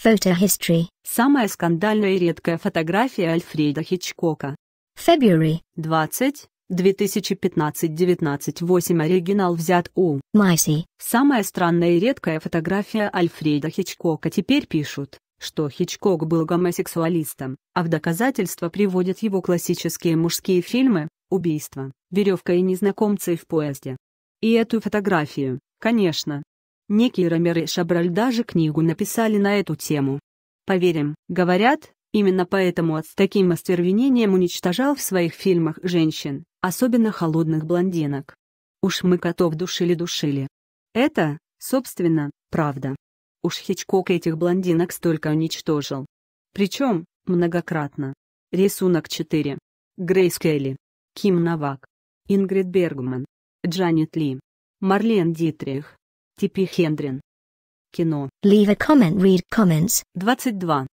Photo history. Самая скандальная и редкая фотография Альфреда Хичкока. February 20, 2015-19-8 оригинал взят у Майси. Самая странная и редкая фотография Альфреда Хичкока теперь пишут, что Хичкок был гомосексуалистом, а в доказательство приводят его классические мужские фильмы «Убийство», «Веревка» и «Незнакомцы в поезде». И эту фотографию, конечно, Некий Ромер и Шабраль даже книгу написали на эту тему. Поверим, говорят, именно поэтому от с таким остервенением уничтожал в своих фильмах женщин, особенно холодных блондинок. Уж мы котов душили-душили. Это, собственно, правда. Уж Хичкок этих блондинок столько уничтожил. Причем, многократно. Рисунок 4. Грейс Келли. Ким Навак. Ингрид Бергман. Джанет Ли. Марлен Дитрих. Типи Хендрин. Кино. Leave a comment, read comments. 22.